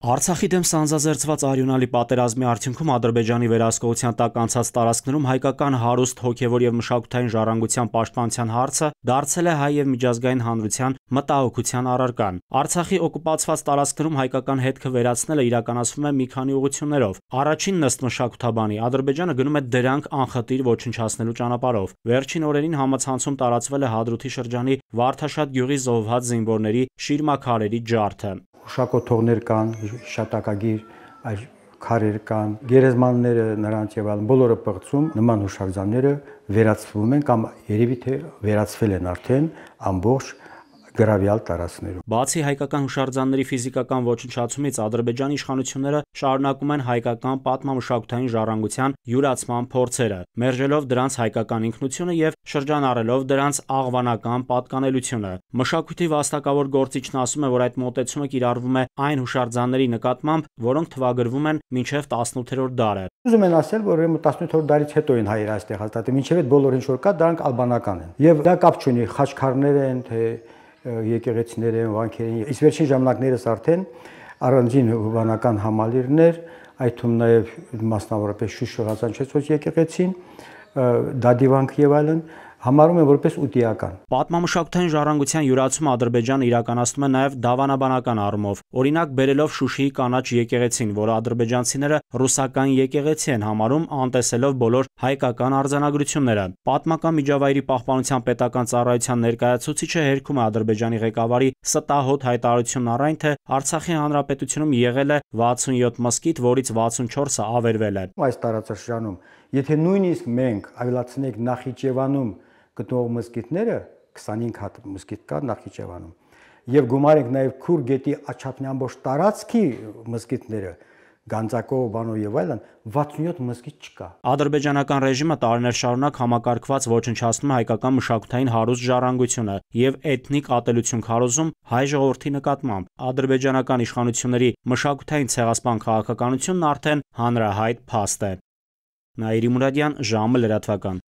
Արցախի դեմ սանձազերծված արյունալի պատերազմի արդյունքում Ադրբեջանի վերահսկողության տակ անցած տարածքներում հայկական հարուստ հոգևոր եւ մշակութային ժառանգության պաշտպանության հարցը դարձել է հայ եւ միջազգային հանրության մտահոգության առարկան։ Արցախի օկուպացված տարածքներում հայկական հետքը վերացնելը իրականացվում է մի քանի ուղություններով։ Առաջինն ըստ մշակութաբանի Ադրբեջանը գնում է դրանք անխտիր ոչնչացնելու ճանապարհով։ Վերջին օրերին համացանցում տարածվել է Հադրութի շրջանի Վարդաշատ գյուղի զոհված զինվորների շիրմաքարերի ջարդը։ Ուշակոթողներ կան, շատակագիր այս քարեր կան, գերեզմանները նրանց եւ այլն բոլորը պղծում, նման հուշարձանները վերածվում են կամ երևի թե վերածվել են արդեն ամբողջ գրավյալ տարածքներում։ Բացի հայկական հուշարձանների ֆիզիկական ոչնչացումից Ադրբեջանի իշխանությունները շարունակում են հայկական պատմամշակութային ժառանգության յուրացման փորձերը, մերժելով դրանց հայկական ինքնությունը եւ շրջանառելով դրանց աղվանական պատկանելությունը։ Մշակույթի վաստակավոր գործիչն ասում է, որ այդ մոտեցումը կիրառվում է այն հուշարձանների նկատմամբ, որոնք թվագրվում են մինչև 18-րդ դարը։ Ուզում են ասել, որ 18-րդ դարից հետո են հայերը այստեղ հաստատել, մինչև այդ բոլոր ինչ որ կա, դրանք ալբանական են։ Եվ դա կապ չունի խաչքարներ են, թե եկեղեցիներ են, վանքեր են։ Իսկ վերջին ժամանակներս արդեն առանձին հովանական համալիրներ, այդ թվում նաև մասնավորապես Շուշ Շողացանչեցոց եկեղեցին, Դադիվանք եւ այլն, այլ համարում են որպես ուտիական։ Պատմամշակութային ժառանգության յուրացումը Ադրբեջանը իրականացնում է նաև դավանաբանական առումով։ Օրինակ, բերելով Շուշիի կանաչ եկեղեցին, որը ադրբեջանցիները ռուսական եկեղեցի են համարում, անտեսելով բոլոր հայկական արձանագրությունները։ Պատմական միջավայրի պահպանության պետական ծառայության ներկայացուցիչը հերքում է Ադրբեջանի ղեկավարի ստահոտ հայտարարությունն առայն, թե Արցախի հանրապետությունում եղել է 67 մսկիթ, որից 64-ը ավերվել է։ Այս տարածաշրջանում, եթե նույնիսկ մենք ավելացնենք Նախիջևանում գտնող մսկիթները 25 հատ մսկիթ կա Նախիջևանում։ Եվ գումարենք նաև Քուր գետի աչափնի ամբողջ տարածքի մսկիթները, Գանձակով, Բանով եւ այլն 67 մսկիթ չկա։ Ադրբեջանական ռեժիմը տարիներ շարունակ համակարգված ոչնչացնում է հայկական մշակութային հարուստ ժառանգությունը եւ էթնիկ ատելություն քարոզում հայ ժողովրդի նկատմամբ։ Ադրբեջանական իշխանությունների մշակութային ցեղասպան քաղաքականությունն արդեն հանրահայտ փաստ է։ Նաիրի Մուրադյան, ժամը լրատվական։